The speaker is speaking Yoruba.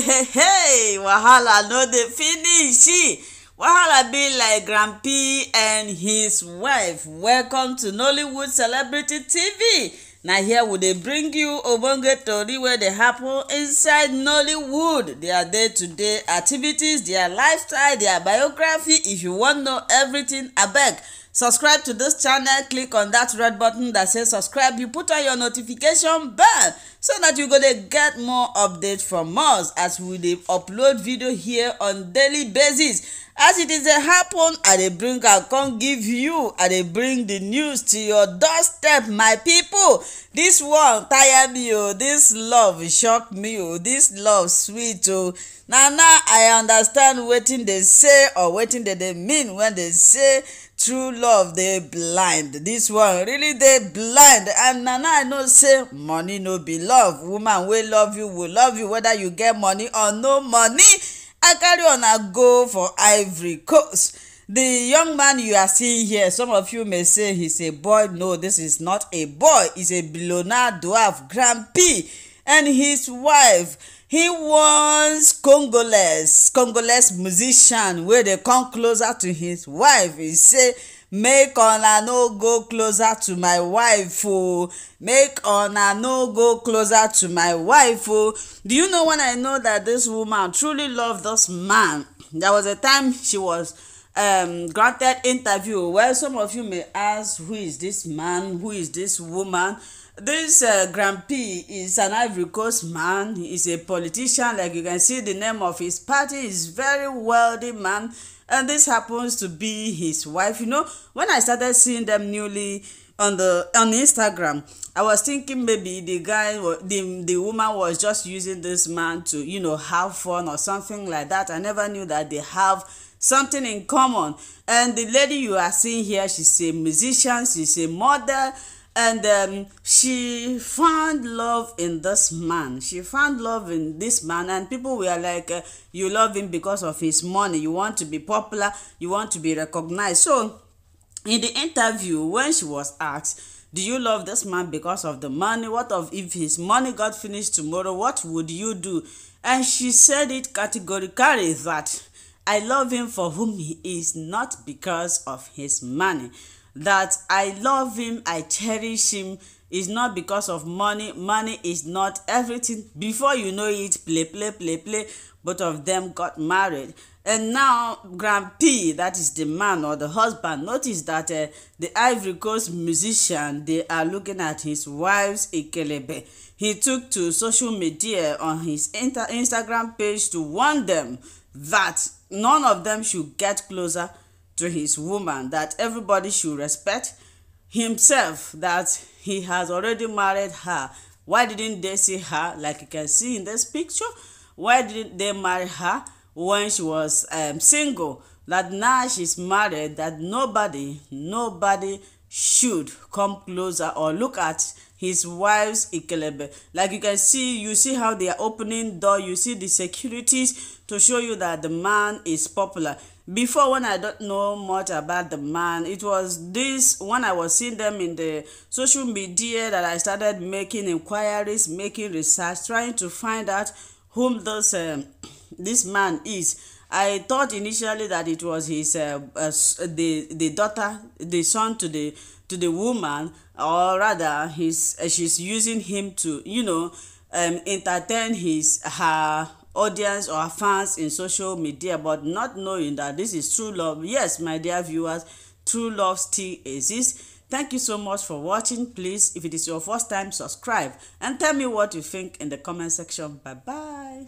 hey wahala no dey finish wahala be like grandpa and his wife welcome to nollywood celebrity tv na here we dey bring you ogbonge tori wey dey happen inside nollywood their day-to-day activities their lifestyle their biography if you wan know everything abeg subscribe to this channel click on that red button that says subscribe you put on your notification bell so that you go dey get more updates from us as we dey upload video here on daily basis as it is a happen i dey bring am come give you i dey bring the news to your doorstep my people this one tire me o oh. this love shock me o oh. this love sweet o oh. na now i understand wetin dey say or wetin dem dey mean when dey say true love dey blind this one really dey blind and na now i know say money no be love woman wey love you will love you whether you get money or no money i carry una go for ivory coast the young man you are seeing here some of you may say he's a boy no this is not a boy he's a billionaire dwarf grand p and his wife he wants congolese congolese musician wey dey come closer to his wife he say make una no go closer to my wife o make una no go closer to my wife o do you know when i know that this woman truly love this man there was a time she was um, granted interview where some of you may ask who is this man who is this woman This uh, Grand P is an Ivory Coast man. He's a politician, like you can see the name of his party. is very wealthy man, and this happens to be his wife. You know, when I started seeing them newly on the on Instagram, I was thinking maybe the guy, the the woman was just using this man to you know have fun or something like that. I never knew that they have something in common. And the lady you are seeing here, she's a musician, she's a mother and um, she found love in this man she found love in this man and people were like uh, you love him because of his money you want to be popular you want to be recognized so in the interview when she was asked do you love this man because of the money what of if his money got finished tomorrow what would you do and she said it categorically that i love him for whom he is not because of his money that I love him, I cherish him is not because of money. Money is not everything. Before you know it, play, play, play, play. Both of them got married. And now, Grand P, that is the man or the husband, notice that uh, the Ivory Coast musician, they are looking at his wife's Ikelebe. He took to social media on his inter- Instagram page to warn them that none of them should get closer to his woman that everybody should respect himself that he has already married her why didn't they see her like you can see in this picture why didn't they marry her when she was um, single that now she's married that nobody nobody should come closer or look at his wife's ikelebe like you can see you see how they are opening door you see the securities to show you that the man is popular before when i don't know much about the man it was this when i was seeing them in the social media that i started making inquiries making research trying to find out whom this um, this man is i thought initially that it was his uh, uh, uh, the the daughter the son to the to the woman or rather his uh, she's using him to you know um, entertain his her audience or fans in social media but not knowing that this is true love yes my dear viewers true love still exists thank you so much for watching please if it is your first time subscribe and tell me what you think in the comment section bye bye